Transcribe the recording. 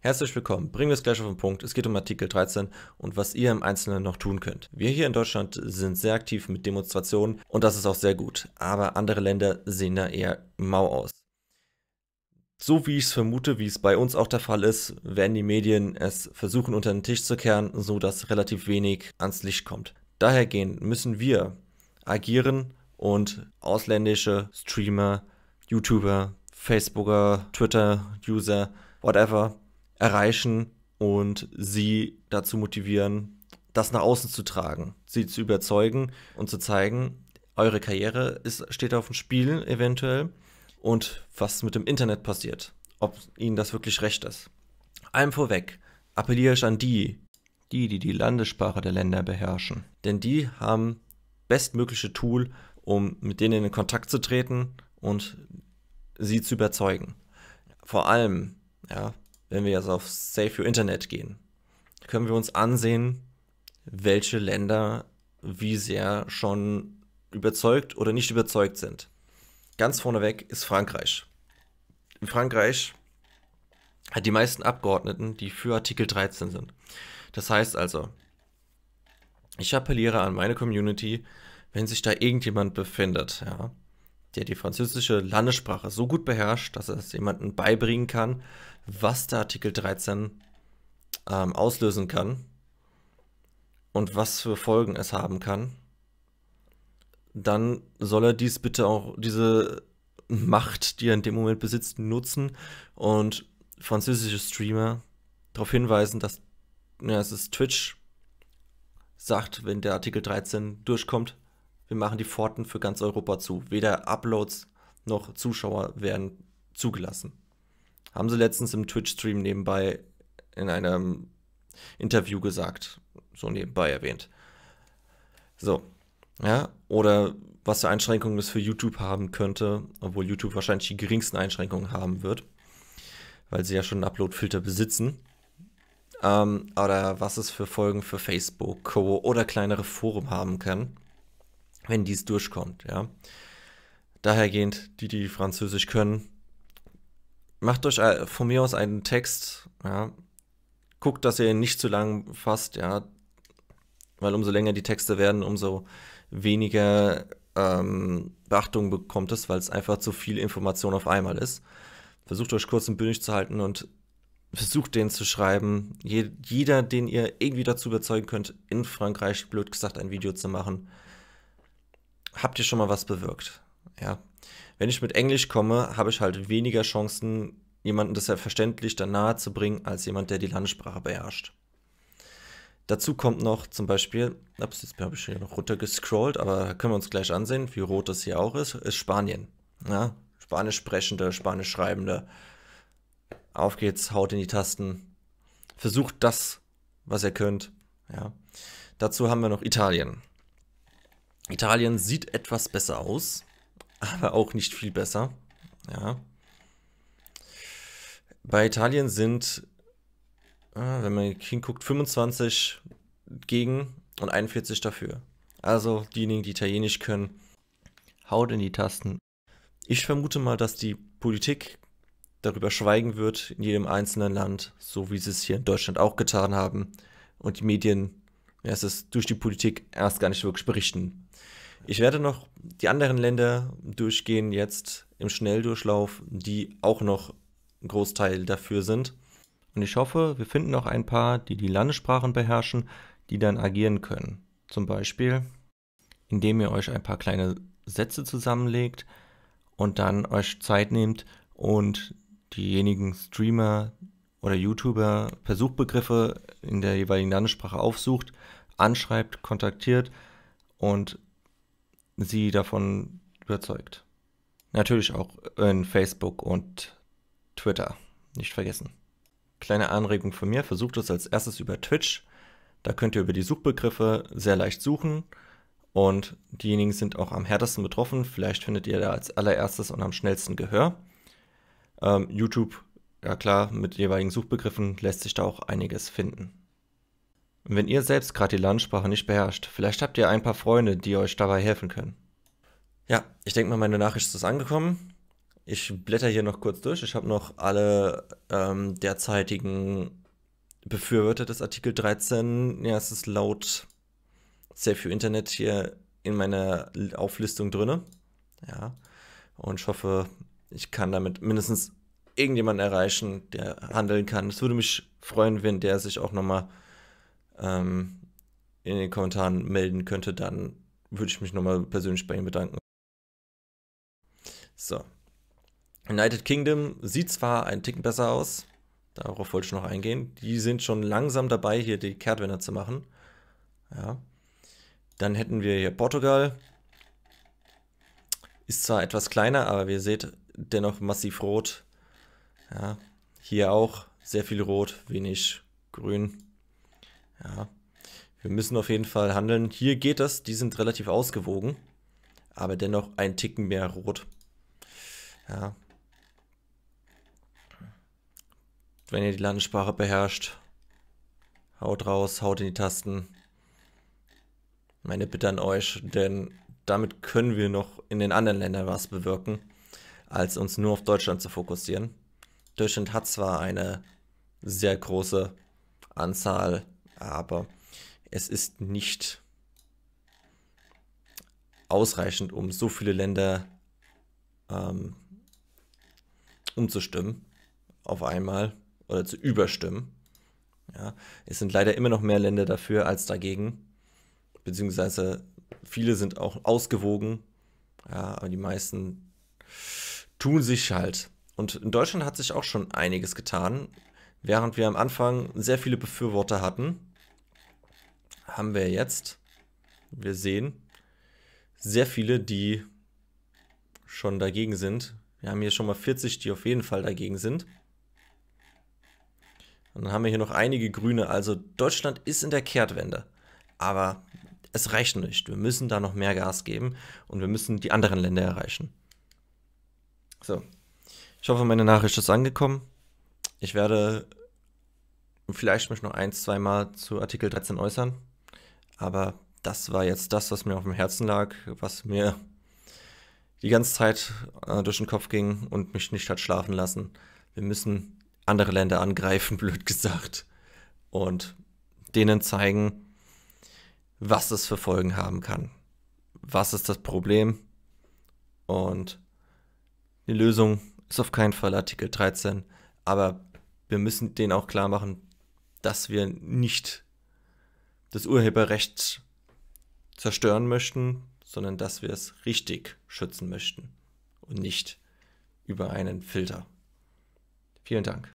Herzlich willkommen. Bringen wir es gleich auf den Punkt. Es geht um Artikel 13 und was ihr im Einzelnen noch tun könnt. Wir hier in Deutschland sind sehr aktiv mit Demonstrationen und das ist auch sehr gut. Aber andere Länder sehen da eher mau aus. So wie ich es vermute, wie es bei uns auch der Fall ist, werden die Medien es versuchen unter den Tisch zu kehren, so dass relativ wenig ans Licht kommt. Dahergehend müssen wir agieren und ausländische Streamer, YouTuber, Facebooker, Twitter-User, whatever erreichen und sie dazu motivieren, das nach außen zu tragen, sie zu überzeugen und zu zeigen, eure Karriere ist, steht auf dem Spiel eventuell und was mit dem Internet passiert, ob ihnen das wirklich recht ist. Allem vorweg appelliere ich an die, die, die die Landessprache der Länder beherrschen. Denn die haben bestmögliche Tool, um mit denen in Kontakt zu treten und sie zu überzeugen. Vor allem, ja, wenn wir jetzt auf Save Your Internet gehen, können wir uns ansehen, welche Länder wie sehr schon überzeugt oder nicht überzeugt sind. Ganz vorneweg ist Frankreich. In Frankreich hat die meisten Abgeordneten, die für Artikel 13 sind. Das heißt also, ich appelliere an meine Community, wenn sich da irgendjemand befindet, ja, der die französische Landessprache so gut beherrscht, dass er es jemandem beibringen kann, was der Artikel 13 ähm, auslösen kann und was für Folgen es haben kann, dann soll er dies bitte auch, diese Macht, die er in dem Moment besitzt, nutzen und französische Streamer darauf hinweisen, dass ja, es ist Twitch, sagt, wenn der Artikel 13 durchkommt, wir machen die Pforten für ganz Europa zu. Weder Uploads noch Zuschauer werden zugelassen. Haben sie letztens im Twitch-Stream nebenbei in einem Interview gesagt, so nebenbei erwähnt. So, ja, oder was für Einschränkungen es für YouTube haben könnte, obwohl YouTube wahrscheinlich die geringsten Einschränkungen haben wird, weil sie ja schon einen Upload-Filter besitzen. Ähm, oder was es für Folgen für Facebook, Co. oder kleinere Foren haben kann, wenn dies durchkommt, ja. Dahergehend, die, die Französisch können, macht euch äh, von mir aus einen Text, ja. Guckt, dass ihr ihn nicht zu lang fasst, ja. Weil umso länger die Texte werden, umso weniger ähm, Beachtung bekommt es, weil es einfach zu viel Information auf einmal ist. Versucht euch kurz und bündig zu halten und versucht den zu schreiben. Je, jeder, den ihr irgendwie dazu überzeugen könnt, in Frankreich, blöd gesagt, ein Video zu machen, habt ihr schon mal was bewirkt. Ja, wenn ich mit Englisch komme, habe ich halt weniger Chancen, jemanden das verständlich dann nahe zu bringen, als jemand, der die Landessprache beherrscht. Dazu kommt noch zum Beispiel, ups, jetzt habe ich hier noch runtergescrollt, aber können wir uns gleich ansehen, wie rot das hier auch ist, ist Spanien. Ja, Spanisch sprechende, Spanisch schreibende. Auf geht's, haut in die Tasten. Versucht das, was ihr könnt. Ja. Dazu haben wir noch Italien. Italien sieht etwas besser aus aber auch nicht viel besser. Ja. Bei Italien sind, äh, wenn man hinguckt, 25 gegen und 41 dafür. Also diejenigen, die Italienisch können, haut in die Tasten. Ich vermute mal, dass die Politik darüber schweigen wird in jedem einzelnen Land, so wie sie es hier in Deutschland auch getan haben. Und die Medien, ja, es ist durch die Politik erst gar nicht wirklich berichten. Ich werde noch die anderen Länder durchgehen jetzt im Schnelldurchlauf, die auch noch ein Großteil dafür sind. Und ich hoffe, wir finden noch ein paar, die die Landessprachen beherrschen, die dann agieren können. Zum Beispiel, indem ihr euch ein paar kleine Sätze zusammenlegt und dann euch Zeit nehmt und diejenigen Streamer oder YouTuber per Suchbegriffe in der jeweiligen Landessprache aufsucht, anschreibt, kontaktiert und sie davon überzeugt. Natürlich auch in Facebook und Twitter. Nicht vergessen. Kleine Anregung von mir, versucht es als erstes über Twitch. Da könnt ihr über die Suchbegriffe sehr leicht suchen und diejenigen sind auch am härtesten betroffen. Vielleicht findet ihr da als allererstes und am schnellsten Gehör. Ähm, YouTube, ja klar, mit jeweiligen Suchbegriffen lässt sich da auch einiges finden wenn ihr selbst gerade die Landsprache nicht beherrscht, vielleicht habt ihr ein paar Freunde, die euch dabei helfen können. Ja, ich denke mal, meine Nachricht ist angekommen. Ich blätter hier noch kurz durch. Ich habe noch alle ähm, derzeitigen Befürworter des Artikel 13. Ja, es ist laut Safe Internet hier in meiner Auflistung drin. Ja. Und ich hoffe, ich kann damit mindestens irgendjemanden erreichen, der handeln kann. Es würde mich freuen, wenn der sich auch nochmal ähm, in den Kommentaren melden könnte, dann würde ich mich nochmal persönlich bei ihm bedanken. So. United Kingdom sieht zwar ein Ticken besser aus, darauf wollte ich noch eingehen. Die sind schon langsam dabei, hier die Kehrtwende zu machen. Ja. Dann hätten wir hier Portugal. Ist zwar etwas kleiner, aber wie ihr seht, dennoch massiv rot. Ja. Hier auch sehr viel rot, wenig grün. Ja, wir müssen auf jeden Fall handeln. Hier geht das, die sind relativ ausgewogen, aber dennoch ein Ticken mehr rot. Ja. Wenn ihr die Landessprache beherrscht, haut raus, haut in die Tasten. Meine Bitte an euch, denn damit können wir noch in den anderen Ländern was bewirken, als uns nur auf Deutschland zu fokussieren. Deutschland hat zwar eine sehr große Anzahl aber es ist nicht ausreichend, um so viele Länder ähm, umzustimmen auf einmal oder zu überstimmen. Ja, es sind leider immer noch mehr Länder dafür als dagegen, beziehungsweise viele sind auch ausgewogen, ja, aber die meisten tun sich halt. Und in Deutschland hat sich auch schon einiges getan, während wir am Anfang sehr viele Befürworter hatten haben wir jetzt, wir sehen, sehr viele, die schon dagegen sind. Wir haben hier schon mal 40, die auf jeden Fall dagegen sind. Und dann haben wir hier noch einige Grüne. Also Deutschland ist in der Kehrtwende. Aber es reicht nicht. Wir müssen da noch mehr Gas geben und wir müssen die anderen Länder erreichen. So. Ich hoffe, meine Nachricht ist angekommen. Ich werde vielleicht mich noch ein, zweimal zu Artikel 13 äußern. Aber das war jetzt das, was mir auf dem Herzen lag, was mir die ganze Zeit äh, durch den Kopf ging und mich nicht hat schlafen lassen. Wir müssen andere Länder angreifen, blöd gesagt. Und denen zeigen, was es für Folgen haben kann. Was ist das Problem? Und die Lösung ist auf keinen Fall Artikel 13. Aber wir müssen denen auch klar machen, dass wir nicht das Urheberrecht zerstören möchten, sondern dass wir es richtig schützen möchten und nicht über einen Filter. Vielen Dank.